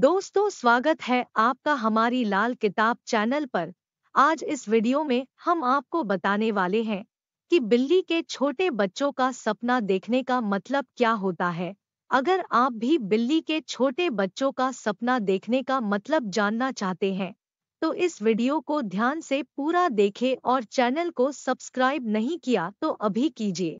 दोस्तों स्वागत है आपका हमारी लाल किताब चैनल पर आज इस वीडियो में हम आपको बताने वाले हैं कि बिल्ली के छोटे बच्चों का सपना देखने का मतलब क्या होता है अगर आप भी बिल्ली के छोटे बच्चों का सपना देखने का मतलब जानना चाहते हैं तो इस वीडियो को ध्यान से पूरा देखें और चैनल को सब्सक्राइब नहीं किया तो अभी कीजिए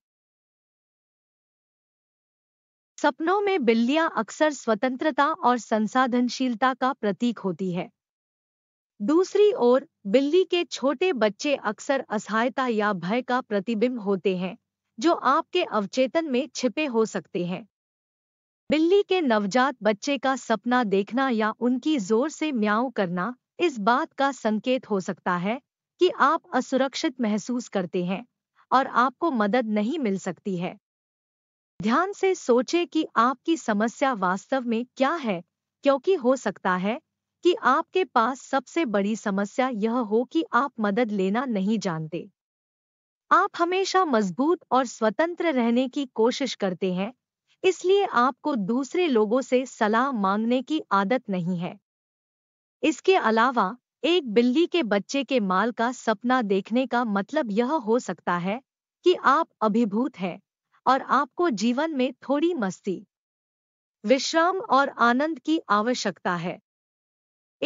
सपनों में बिल्लियां अक्सर स्वतंत्रता और संसाधनशीलता का प्रतीक होती है दूसरी ओर बिल्ली के छोटे बच्चे अक्सर असहायता या भय का प्रतिबिंब होते हैं जो आपके अवचेतन में छिपे हो सकते हैं बिल्ली के नवजात बच्चे का सपना देखना या उनकी जोर से म्याऊ करना इस बात का संकेत हो सकता है कि आप असुरक्षित महसूस करते हैं और आपको मदद नहीं मिल सकती है ध्यान से सोचें कि आपकी समस्या वास्तव में क्या है क्योंकि हो सकता है कि आपके पास सबसे बड़ी समस्या यह हो कि आप मदद लेना नहीं जानते आप हमेशा मजबूत और स्वतंत्र रहने की कोशिश करते हैं इसलिए आपको दूसरे लोगों से सलाह मांगने की आदत नहीं है इसके अलावा एक बिल्ली के बच्चे के माल का सपना देखने का मतलब यह हो सकता है कि आप अभिभूत हैं और आपको जीवन में थोड़ी मस्ती विश्राम और आनंद की आवश्यकता है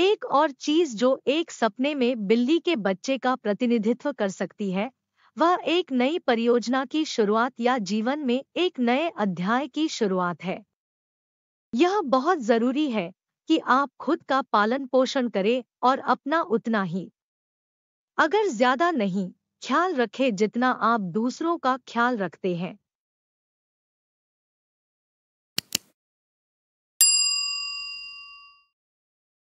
एक और चीज जो एक सपने में बिल्ली के बच्चे का प्रतिनिधित्व कर सकती है वह एक नई परियोजना की शुरुआत या जीवन में एक नए अध्याय की शुरुआत है यह बहुत जरूरी है कि आप खुद का पालन पोषण करें और अपना उतना ही अगर ज्यादा नहीं ख्याल रखें जितना आप दूसरों का ख्याल रखते हैं